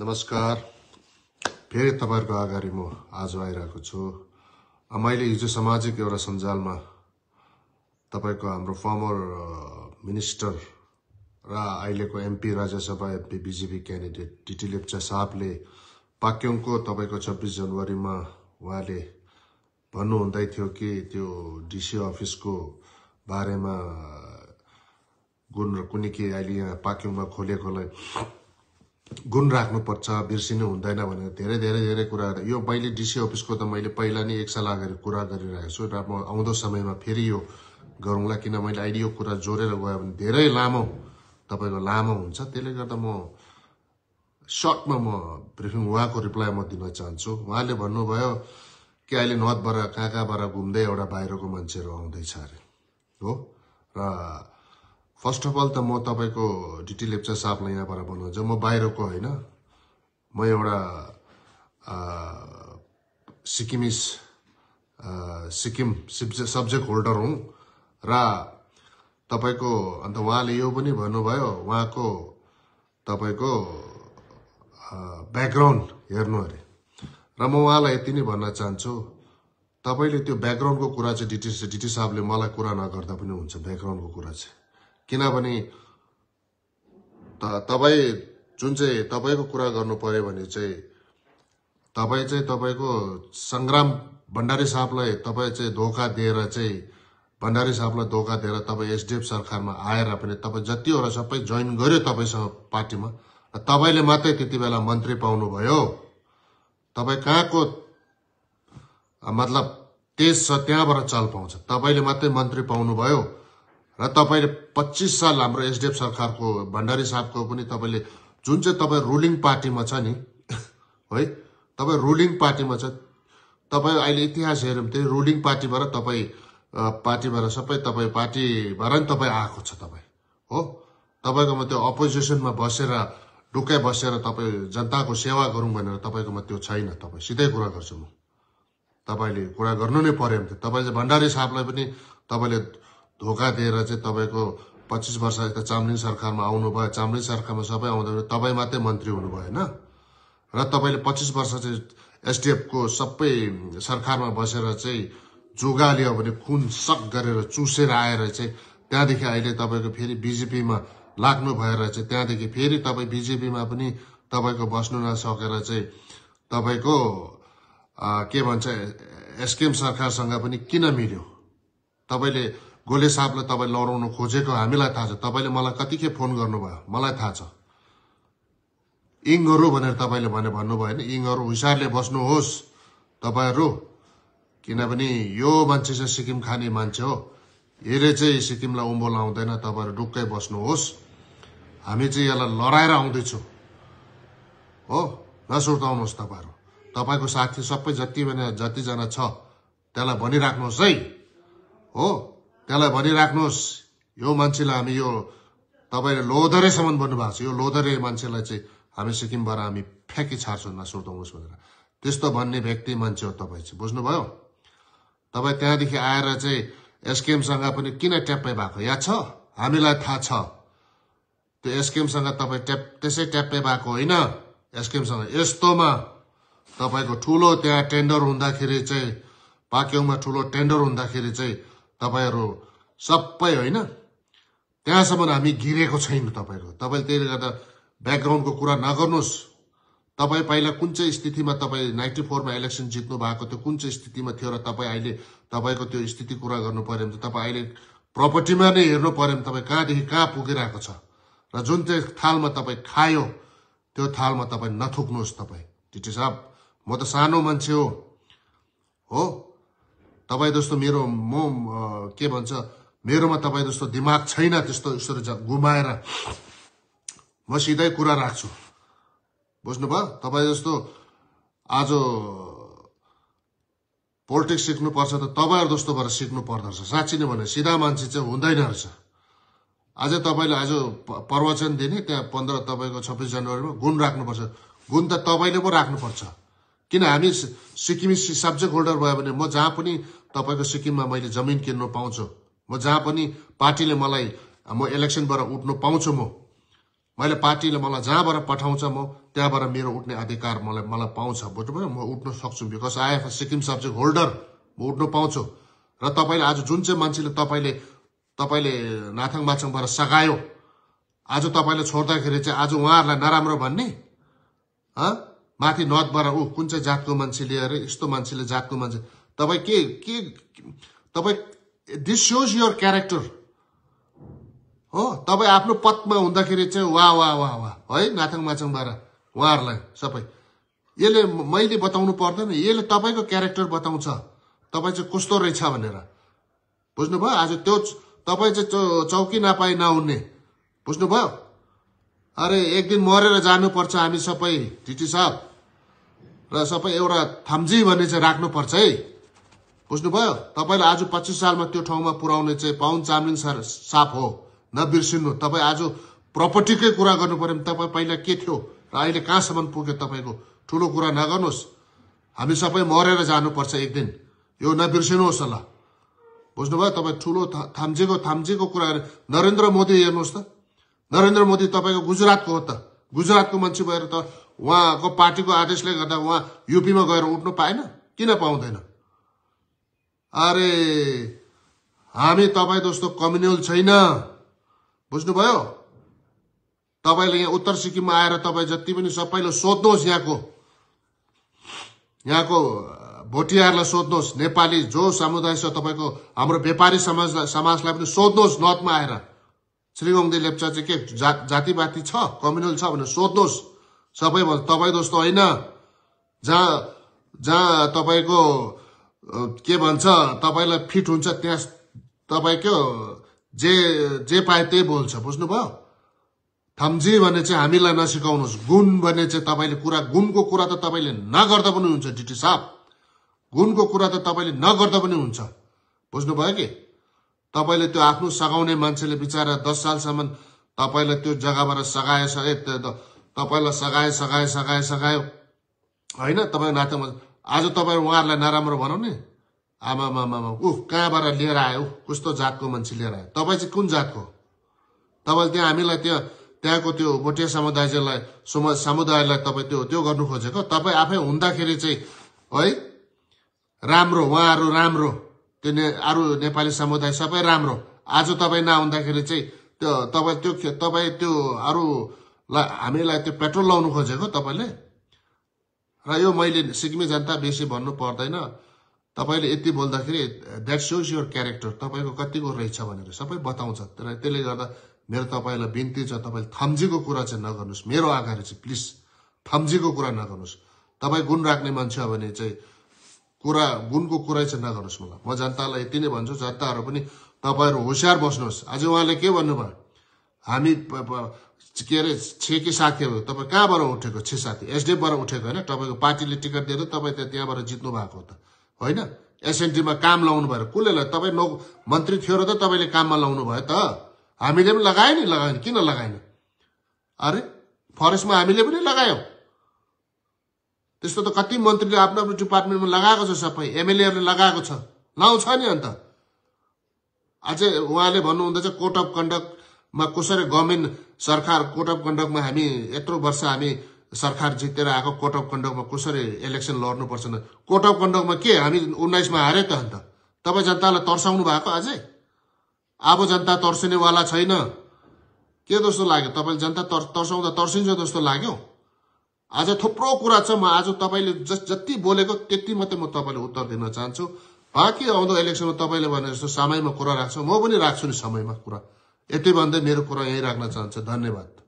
नमस्कार फेरि तपाईँहरूको अगाडि म आज आइरहेको छु मैले हिजो सामाजिक एउटा सञ्जालमा तपाईँको हाम्रो फर्मर मिनिस्टर र अहिलेको MP Rajya Sabha MP BJP candidate DT Lepcha साहबले पाक्योङको तपाईँको छब्बिस जनवरीमा उहाँले भन्नुहुँदै थियो कि त्यो डिसी अफिसको बारेमा गुण र कुनै के अहिले यहाँ पाक्योङमा खोलेकोलाई गुण राख्नुपर्छ बिर्सिनु हुँदैन भनेर धेरै धेरै धेरै कुराहरू यो मैले डिसी अफिसको त मैले पहिला नै एक साल अगाडि कुरा गरिरहेको छु र म आउँदो समयमा फेरि यो गरौँला किन मैले अहिले यो कुरा जोडेर गयो भने धेरै लामो तपाईँको लामो हुन्छ त्यसले गर्दा म सर्टमा म ब्रिफिङ उहाँको रिप्लाई म दिन चाहन्छु उहाँले भन्नुभयो कि अहिले नर्थबाट कहाँ कहाँबाट घुम्दै एउटा बाहिरको मान्छेहरू आउँदैछ अरे हो र फर्स्ट अफ अल त म तपाईँको डिटी लेप्चा साहबलाई यहाँबाट भन्नुहुन्छ म बाहिरको होइन म एउटा सिक्किमिस सिक्किम सब्जेक्ट होल्डर हुँ र तपाईँको अन्त उहाँले यो पनि भन्नुभयो उहाँको तपाईँको ब्याकग्राउन्ड हेर्नु अरे र म उहाँलाई यति नै भन्न चाहन्छु तपाईँले त्यो ब्याकग्राउन्डको कुरा चाहिँ डिटी डिटी साहबले मलाई कुरा नगर्दा पनि हुन्छ ब्याकग्राउन्डको कुरा चाहिँ किनभने तपाईँ जुन चाहिँ तपाईँको कुरा गर्नु पऱ्यो भने चाहिँ तपाईँ चाहिँ तपाईँको सङ्ग्राम भण्डारी साहबलाई तपाईँ चाहिँ धोका दिएर चाहिँ भण्डारी साहबलाई धोका दिएर तपाईँ एसडिएफ सरकारमा आएर पनि तपाईँ जतिवटा सबै जोइन गर्यो तपाईँसँग पार्टीमा र तपाईँले मात्रै त्यति बेला मन्त्री पाउनुभयो तपाईँ कहाँको मतलब त्यस छ त्यहाँबाट चल पाउँछ तपाईँले मात्रै मन्त्री पाउनुभयो र तपाईँले पच्चिस साल हाम्रो एसडिएफ सरकारको भण्डारी साहबको पनि तपाईँले जुन चाहिँ तपाईँ रुलिङ पार्टीमा छ नि है तपाईँ रुलिङ पार्टीमा छ तपाईँ अहिले इतिहास हेऱ्यो भने त्यही रुलिङ पार्टीबाट तपाईँ पार्टीबाट सबै तपाईँ पार्टीबाट नि तपाईँ आएको छ तपाईँ हो तपाईँकोमा त्यो अपोजिसनमा बसेर ढुक्कै बसेर तपाईँ जनताको सेवा गरौँ भनेर तपाईँकोमा त्यो छैन तपाईँ सिधै कुरा गर्छु म तपाईँले कुरा गर्नु नै पऱ्यो भने तपाईँले भण्डारी साहबलाई पनि तपाईँले धोका दिएर चाहिँ तपाईँको पच्चिस वर्ष यता चामलिङ सरकारमा आउनुभयो चामलिङ सरकारमा सबै आउँदा तपाईँ मात्रै मन्त्री हुनुभयो होइन र तपाईँले पच्चिस वर्ष चाहिँ एसडिएफको सबै सरकारमा बसेर चाहिँ जोगा लियो भने खुन सक गरेर चुसेर आएर चाहिँ त्यहाँदेखि अहिले तपाईँको फेरि बिजेपीमा लाग्नु भएर चाहिँ त्यहाँदेखि फेरि तपाईँ बिजेपीमा पनि तपाईँको बस्नु नसकेर चाहिँ तपाईँको के भन्छ एसकेएम सरकारसँग पनि किन मिल्यो तपाईँले गोले साहबले तपाईँ लडाउन खोजेको हामीलाई थाहा छ तपाईँले मलाई कतिखेप फोन गर्नुभयो मलाई थाहा छ इङहरू भनेर तपाईँले भने भन्नुभयो होइन इङहरू हुसारले बस्नुहोस् तपाईँहरू किनभने यो मान्छे चाहिँ सिक्किम खाने मान्छे हो यसले चाहिँ सिक्किमलाई उम्बो लाउँदैन तपाईँहरू ढुक्कै बस्नुहोस् हामी चाहिँ यसलाई लडाएर आउँदैछौँ हो नसुर्ताउनुहोस् तपाईँहरू तपाईँको साथी सबै जति भने जतिजना छ त्यसलाई भनिराख्नुहोस् है हो त्यसलाई भनिराख्नुहोस् यो मान्छेलाई हामी यो तपाईँले लोधरेसम्म भन्नुभएको छ यो लोधरे मान्छेलाई चाहिँ हामी सिक्किमबाट हामी फ्याँकी छाड्छौँ नसुर्ताउनुहोस् भनेर त्यस्तो भन्ने व्यक्ति मान्छे हो तपाईँ चाहिँ बुझ्नुभयो तपाईँ त्यहाँदेखि आएर चाहिँ एसकेएमसँग पनि किन ट्याप्पै भएको याद छ हामीलाई थाहा छ त्यो एसकेएमसँग तपाईँ ट्याप त्यसै ट्याप्पै भएको होइन एसकेएमसँग यस्तोमा तपाईँको ठुलो त्यहाँ टेन्डर हुँदाखेरि चाहिँ पाक्योङमा ठुलो टेन्डर हुँदाखेरि चाहिँ तपाईँहरू सबै होइन त्यहाँसम्म हामी गिरेको छैनौँ तपाईँहरू तपाईँले त्यसले गर्दा ब्याकग्राउन्डको कुरा नगर्नुहोस् तपाईँ पहिला कुन चाहिँ स्थितिमा तपाईँ नाइन्टी फोरमा इलेक्सन जित्नु भएको थियो कुन चाहिँ स्थितिमा थियो र तपाईँ अहिले तपाईँको त्यो स्थिति कुरा गर्नु पऱ्यो भने तपाईँ अहिले प्रपर्टीमा नै हेर्नु पऱ्यो भने तपाईँ कहाँदेखि कहाँ पुगिरहेको छ र जुन चाहिँ थालमा तपाईँ खायो त्यो थालमा तपाईँ नथुक्नुहोस् तपाईँ टिटी साहब म त सानो मान्छे हो हो तपाईँ जस्तो मेरो म के भन्छ मेरोमा तपाईँ जस्तो दिमाग छैन त्यस्तो यसरी गुमाएर म सिधै कुरा राख्छु बुझ्नुभयो तपाईँ जस्तो आज पोलिटिक्स सिक्नुपर्छ त तपाईँहरू जस्तोबाट सिक्नु पर्दो रहेछ साँच्ची नै भने सिधा मान्छे चाहिँ हुँदैन रहेछ आज तपाईँले आज प्रवचन दिने त्यहाँ पन्ध्र तपाईँको छब्बिस जनवरीमा गुण राख्नुपर्छ गुण त तपाईँले पो राख्नुपर्छ किन हामी सिक्किमी सब्जेक्ट होल्डर भयो भने म जहाँ पनि तपाईँको सिक्किममा मैले जमिन किन्न पाउँछु म जहाँ पनि पार्टीले मलाई म इलेक्सनबाट उठ्नु पाउँछु म मैले पार्टीले मलाई जहाँबाट पठाउँछ म त्यहाँबाट मेरो उठ्ने अधिकार मलाई मलाई पाउँछ बुझ्नुभयो म उठ्न सक्छु because I if Sikkim subject holder म उठ्नु पाउँछु र तपाईँले आज जुन चाहिँ मान्छेले तपाईँले तपाईँले नाथाङ माछाङबाट सघायो आज तपाईँले छोड्दाखेरि चाहिँ आज उहाँहरूलाई नराम्रो भन्ने माथि नर्थबाट ऊ कुन चाहिँ जातको मान्छे लिएर यस्तो मान्छेले जातको मान्छे तपाईँ के के तपाईँ दिस सोज योर क्यारेक्टर हो तपाईँ आफ्नो पदमा हुँदाखेरि चाहिँ वा वा वा वा है नाथाङ माछाङ बाह्र उहाँहरूलाई सबै यसले मैले बताउनु पर्दैन यसले तपाईँको क्यारेक्टर बताउँछ तपाईँ चाहिँ कस्तो रहेछ भनेर बुझ्नुभयो आज त्यो तपाईँ चाहिँ चौकी नपाई नहुने बुझ्नुभयो अरे एक दिन मरेर जानुपर्छ हामी सबै टिटी साहब र सबै एउटा थाम्जी भन्ने चाहिँ राख्नुपर्छ है बुझ्नुभयो तपाईँलाई आज पच्चिस सालमा त्यो ठाउँमा पुर्याउने चाहिँ पाहुन चामलिङ सर साफ हो नबिर्सिनु तपाईँ आज प्रपर्टीकै कुरा गर्नु पऱ्यो भने तपाईँ पहिला के थियो र अहिले कहाँसम्म पुग्यो तपाईँको ठुलो कुरा नगर्नुहोस् हामी सबै मरेर जानुपर्छ एक दिन यो नबिर्सिनुहोस् होला बुझ्नुभयो तपाईँ ठुलो थाम्जेको थाम्जेको कुरा नरेन्द्र मोदी हेर्नुहोस् त नरेन्द्र मोदी तपाईँको गुजरातको हो त गुजरातको मान्छे भएर त उहाँको पार्टीको आदेशले गर्दा उहाँ युपीमा गएर उठ्नु पाएन किन पाउँदैन अरे हामी तपाईँ जस्तो कम्युनियल छैन बुझ्नुभयो तपाईँले यहाँ उत्तर सिक्किममा आएर तपाईँ जति पनि सबैले सोध्नुहोस् यहाँको यहाँको भोटियाहरूलाई सोध्नुहोस् नेपाली जो समुदाय छ तपाईँको हाम्रो व्यापारी समाज समाजलाई पनि सोध्नुहोस् नर्थमा आएर श्रीगङ्गी लेप्चा चाहिँ के जा जातिवाती छ कम्युनल छ भनेर सोध्नुहोस् सबैभन्दा तपाईँ जस्तो होइन जहाँ जहाँ तपाईँको के भन्छ तपाईँलाई फिट हुन्छ त्यहाँ तपाईँ के जे जे पाए त्यही बोल्छ बुझ्नुभयो थम्जी भने चाहिँ हामीलाई नसिकाउनुहोस् गुण भने चाहिँ तपाईँले कुरा गुणको कुरा त तपाईँले नगर्दा पनि हुन्छ डिटी साहब गुणको कुरा त तपाईँले नगर्दा पनि हुन्छ बुझ्नुभयो कि तपाईँले त्यो आफ्नो सघाउने मान्छेले बिचरा दस सालसम्म तपाईँलाई त्यो जग्गाबाट सघाए सघाए तपाईँलाई सघाए सघाए सघाए सघायो होइन तपाईँ नातामा आज तपाईँ उहाँहरूलाई नराम्रो भनौँ आमा आमामामा ऊ कहाँबाट लिएर आयो कस्तो जातको मान्छे लिएर आयो तपाईँ चाहिँ कुन जातको तपाईँले त्यहाँ हामीलाई त्यहाँ त्यहाँको त्यो भोटिया समुदायलाई समुदायलाई तपाईँ त्यो त्यो गर्नु खोजेको तपाईँ आफै हुँदाखेरि चाहिँ है राम्रो उहाँहरू राम्रो त्यो ने अरू नेपाली समुदाय सबै राम्रो आज तपाईँ नहुँदाखेरि चाहिँ त्यो तपाईँ त्यो तपाईँ त्यो अरूलाई हामीलाई त्यो पेट्रोल लाउनु खोजेको तपाईँले र यो मैले सिक्किमे जनता बेसी भन्नु पर्दैन तपाईँले यति बोल्दाखेरि द्याट सोज योर क्यारेक्टर तपाईँको कतिको रहेछ भनेर सबै बताउँछ र त्यसले गर्दा मेरो तपाईँलाई बिन्ती छ तपाईँले थम्जीको कुरा चाहिँ नगर्नुहोस् मेरो आँखाले चाहिँ प्लिज थम्जीको कुरा नगर्नुहोस् तपाईँ गुण राख्ने मान्छे हो भने चाहिँ कुरा गुणको कुरा चाहिँ नगर्नुहोस् मलाई म जनतालाई यति नै भन्छु जनताहरू पनि तपाईँहरू होसियार बस्नुहोस् आज उहाँले के भन्नुभयो हामी के अरे छे कि साथीहरू तपाईँ कहाँबाट उठेको छे साथी एसडिएफबाट उठेको होइन तपाईँको पार्टीले टिकट दिएर तपाईँ त्यहाँ त्यहाँबाट जित्नु भएको त होइन एसएनटीमा काम लाउनु भयो कसले तपाईँ नौ मन्त्री थियो र त तपाईँले काममा लाउनु भयो त हामीले पनि लगायो नि नि किन लगाएन अरे फरेस्टमा हामीले पनि लगायौँ त्यस्तो त कति मन्त्रीले आफ्नो आफ्नो डिपार्टमेन्टमा लगाएको छ सबै एमएलएहरूले लगाएको छ लाउँछ नि अन्त अझै उहाँले चाहिँ कोड अफ कन्डक्ट मा कसरी गभर्मेन्ट सरकार कोड अफ कन्डक्टमा हामी यत्रो वर्ष हामी सरकार जितेर आएको कोड अफ कन्डक्टमा कसरी इलेक्सन लड्नुपर्छ न कोड अफ कन्डक्टमा के हामी उन्नाइसमा हारे त अन्त तपाईँ जनतालाई तर्साउनु भएको अझै अब जनता तर्सिनेवाला छैन के जस्तो लाग्यो तपाईँले जनता तर् तर्साउँदा तर्सिन्छ जस्तो लाग्यो आज थुप्रो कुरा छ म आज तपाईँले जस जति बोलेको त्यति मात्रै म तपाईँले उत्तर दिन चाहन्छु बाँकी आउँदो इलेक्सनमा तपाईँले भने जस्तो समयमा कुरा राख्छु म पनि राख्छु नि समयमा कुरा यति भन्दै मेरो कुरा यहीँ राख्न चाहन्छु धन्यवाद